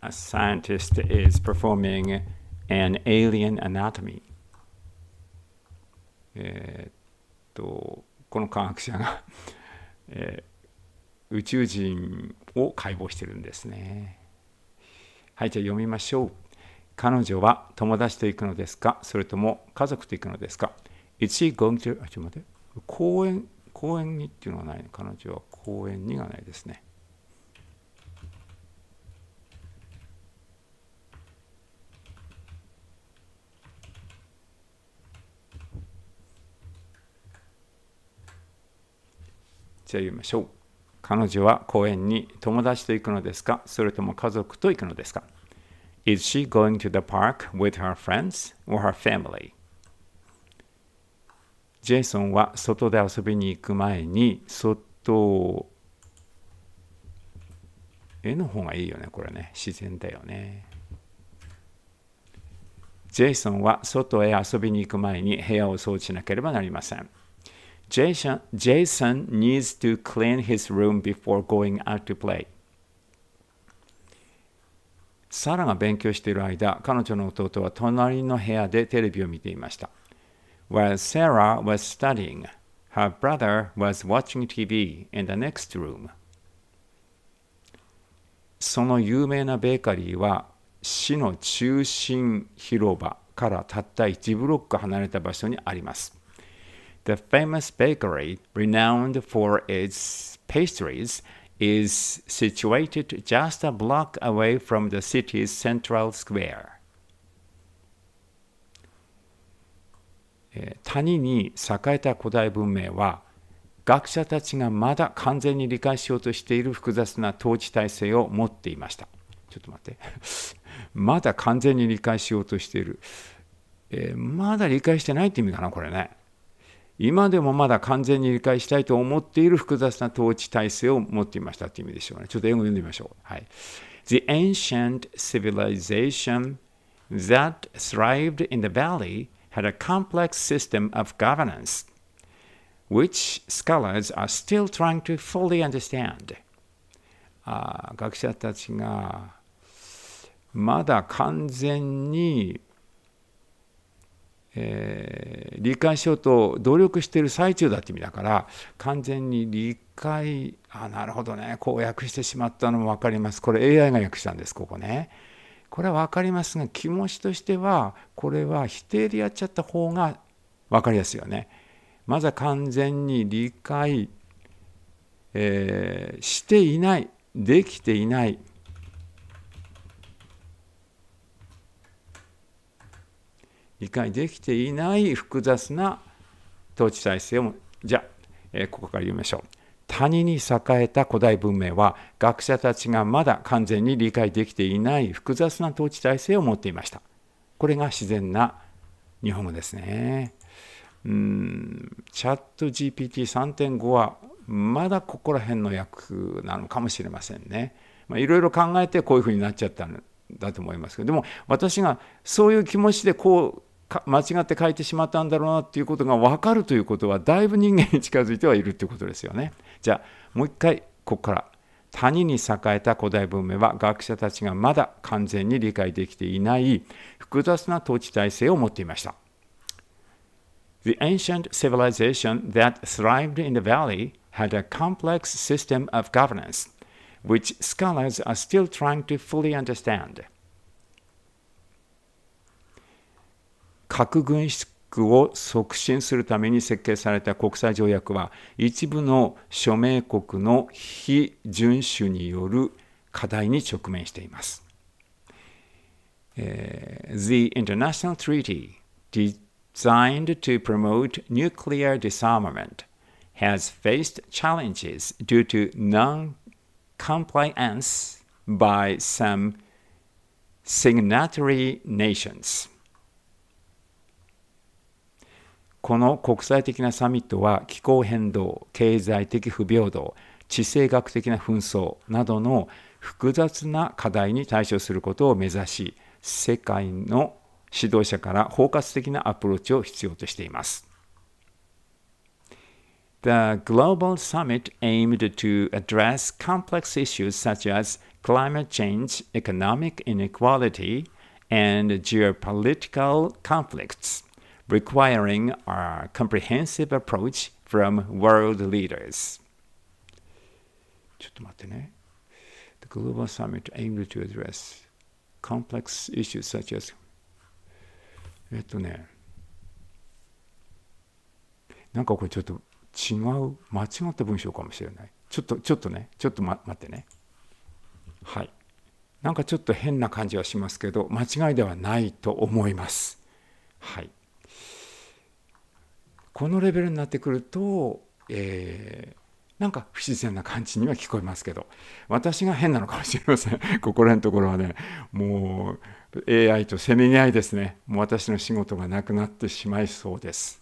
a scientist is performing an alien anatomy えっとこの科学者がえー、宇宙人を解剖してるんですねはいじゃあ読みましょう彼女は友達と行くのですかそれとも家族と行くのですか ?Is she going to あちょっと待って公園公園にっていうのはない、彼女は公園にがないですねじゃあ言いましょう。彼女は公園に友達と行くのですかそれとも家族と行くのですか Is she going to the park with her friends or her family? ジェイソンは外で遊びに行く前に外絵の方がいいよねこれね自然だよねジェイソンは外へ遊びに行く前に部屋を掃除しなければなりません Jason, Jason needs to clean his room before going out to play. サラが勉強している間、彼女の弟は隣の部屋でテレビを見ていました。While Sarah was studying, her brother was watching TV in the next room. その有名なベーカリーは市の中心広場からたった1ブロック離れた場所にあります。The famous bakery, renowned for its pastries, is situated just a block away from the city's central square. 谷に栄えた古代文明は学者たちがまだ完全に理解しようとしている複雑な統治体制を持っていました。ちょっと待ってまだ完全に理解しようとしている。えー、まだ理解してないって意味かなこれね。今でもまだ完全に理解したいと思っている複雑な統治体制を持っていましたという意味でしょうね。ちょっと英語読んでみましょう。はい、The ancient civilization that thrived in the valley had a complex system of governance, which scholars are still trying to fully understand. あ学者たちがまだ完全に理解したいえー、理解しようと努力している最中だって意味だから完全に理解あなるほどねこう訳してしまったのも分かりますこれ AI が訳したんですここねこれは分かりますが気持ちとしてはこれは否定でやっちゃった方が分かりやすいよねまずは完全に理解、えー、していないできていない理解できていない複雑な統治体制をじゃあ、えここから言いましょう谷に栄えた古代文明は学者たちがまだ完全に理解できていない複雑な統治体制を持っていましたこれが自然な日本語ですねうんチャット GPT3.5 はまだここら辺の役なのかもしれませんねいろいろ考えてこういうふうになっちゃったんだと思いますけどでも私がそういう気持ちでこう間違って書いてしまったんだろうなっていうことが分かるということはだいぶ人間に近づいてはいるということですよね。じゃあもう一回ここから谷に栄えた古代文明は学者たちがまだ完全に理解できていない複雑な統治体制を持っていました。The ancient civilization that thrived in the valley had a complex system of governance, which scholars are still trying to fully understand. 核軍縮を促進するために設計された国際条約は一部の署名国の非遵守による課題に直面しています。The International Treaty designed to promote nuclear disarmament has faced challenges due to non compliance by some signatory nations. この国際的なサミットは気候変動経済的不平等地政学的な紛争などの複雑な課題に対処することを目指し世界の指導者から包括的なアプローチを必要としています。The Global Summit aimed to address complex issues such as climate change, economic inequality, and geopolitical conflicts. requiring a comprehensive approach from world leaders. ちょっと待ってね。The Global Summit aimed to address complex issues such as えっとね、なんかこれちょっと違う、間違った文章かもしれない。ちょっと、ちょっとね、ちょっと、ま、待ってね。はい。なんかちょっと変な感じはしますけど、間違いではないと思います。はい。このレベルになってくると、えー、なんか不自然な感じには聞こえますけど私が変なのかもしれません ここらのところはねもう AI とせめぎ合いですねもう私の仕事がなくなってしまいそうです。